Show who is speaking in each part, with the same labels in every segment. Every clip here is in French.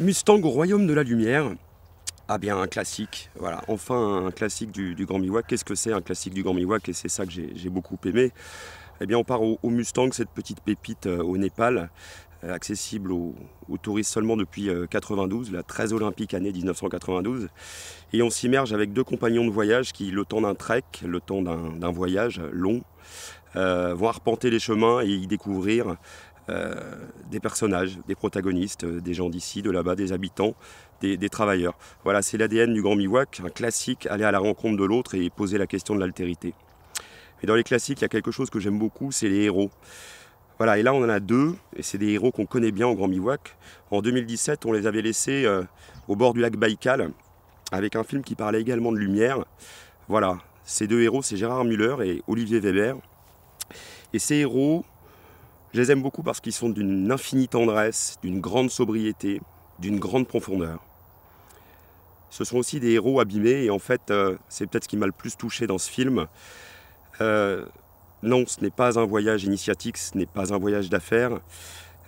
Speaker 1: Mustang au royaume de la lumière. Ah bien, un classique, voilà, enfin un classique du, Grand Miwak. Qu'est-ce que c'est un classique du Grand Miwak Et c'est ça que j'ai beaucoup aimé. Eh bien, on part au, Mustang, cette petite pépite euh, au Népal, euh, accessible aux, touristes seulement depuis 1992, euh, la 13 olympique année 1992. Et on s'immerge avec deux compagnons de voyage qui, le temps d'un trek, le temps d'un voyage long, vont arpenter les chemins et y découvrir euh, des personnages, des protagonistes, euh, des gens d'ici, de là-bas, des habitants, des, travailleurs. Voilà, c'est l'ADN du Grand Miwak, un classique, aller à la rencontre de l'autre et poser la question de l'altérité. Et dans les classiques, il y a quelque chose que j'aime beaucoup, c'est les héros. Voilà, et là on en a deux, et c'est des héros qu'on connaît bien au Grand Miwak. En 2017, on les avait laissés euh, au bord du lac Baïkal, avec un film qui parlait également de lumière. Voilà, ces deux héros, c'est Gérard Müller et Olivier Weber. Et ces héros, je les aime beaucoup parce qu'ils sont d'une infinie tendresse, d'une grande sobriété, d'une grande profondeur. Ce sont aussi des héros abîmés et en fait, euh, c'est peut-être ce qui m'a le plus touché dans ce film. Euh, non, ce n'est pas un voyage initiatique, ce n'est pas un voyage d'affaires.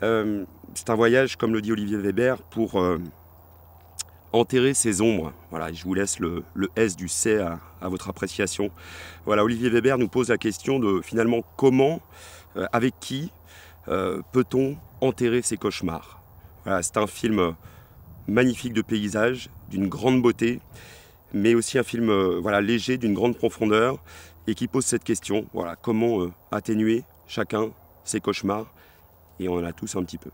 Speaker 1: Euh, c'est un voyage, comme le dit Olivier Weber, pour enterrer ses ombres. Voilà, je vous laisse le, S du C à, à, votre appréciation. Voilà, Olivier Weber nous pose la question de finalement comment euh, avec qui euh, peut-on enterrer ses cauchemars voilà, C'est un film magnifique de paysage, d'une grande beauté, mais aussi un film euh, voilà, léger, d'une grande profondeur, et qui pose cette question, voilà, comment atténuer chacun ses cauchemars, et on en a tous un petit peu.